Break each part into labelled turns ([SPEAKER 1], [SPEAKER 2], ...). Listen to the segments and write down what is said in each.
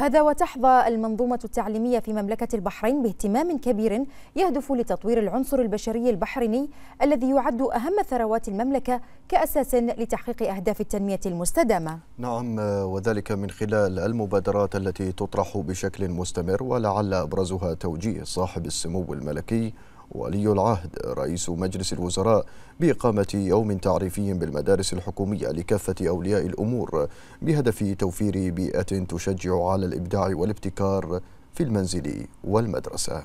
[SPEAKER 1] هذا وتحظى المنظومة التعليمية في مملكة البحرين باهتمام كبير يهدف لتطوير العنصر البشري البحريني الذي يعد أهم ثروات المملكة كأساس لتحقيق أهداف التنمية المستدامة.
[SPEAKER 2] نعم وذلك من خلال المبادرات التي تطرح بشكل مستمر ولعل أبرزها توجيه صاحب السمو الملكي ولي العهد رئيس مجلس الوزراء بإقامة يوم تعريفي بالمدارس الحكومية لكافة أولياء الأمور بهدف توفير بيئة تشجع على الإبداع والابتكار في المنزل والمدرسة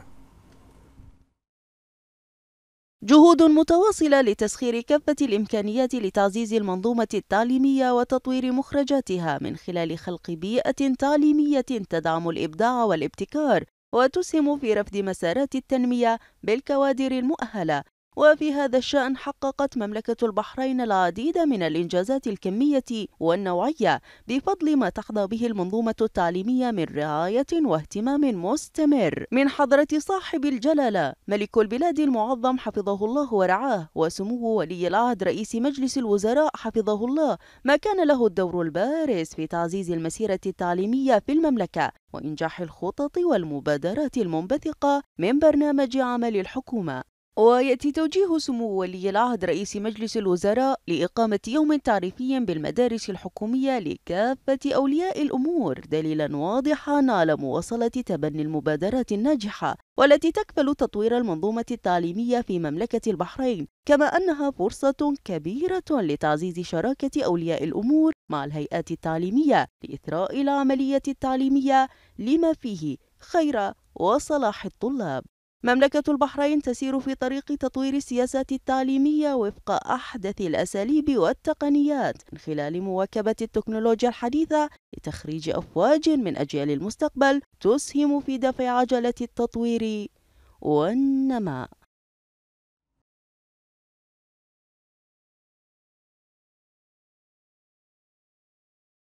[SPEAKER 3] جهود متواصلة لتسخير كافة الإمكانيات لتعزيز المنظومة التعليمية وتطوير مخرجاتها من خلال خلق بيئة تعليمية تدعم الإبداع والابتكار وتسهم في رفض مسارات التنمية بالكوادر المؤهلة وفي هذا الشأن حققت مملكة البحرين العديد من الإنجازات الكمية والنوعية بفضل ما تحظى به المنظومة التعليمية من رعاية واهتمام مستمر من حضرة صاحب الجلالة ملك البلاد المعظم حفظه الله ورعاه وسمو ولي العهد رئيس مجلس الوزراء حفظه الله ما كان له الدور البارز في تعزيز المسيرة التعليمية في المملكة وإنجاح الخطط والمبادرات المنبثقة من برنامج عمل الحكومة ويأتي توجيه سمو ولي العهد رئيس مجلس الوزراء لإقامة يوم تعريفي بالمدارس الحكومية لكافة أولياء الأمور دليلا واضحا على مواصلة تبني المبادرات الناجحة والتي تكفل تطوير المنظومة التعليمية في مملكة البحرين كما أنها فرصة كبيرة لتعزيز شراكة أولياء الأمور مع الهيئات التعليمية لإثراء العملية التعليمية لما فيه خير وصلاح الطلاب مملكة البحرين تسير في طريق تطوير السياسات التعليمية وفق أحدث الأساليب والتقنيات من خلال مواكبة التكنولوجيا الحديثة لتخريج أفواج من أجيال المستقبل تسهم في دفع عجلة التطوير
[SPEAKER 1] والنماء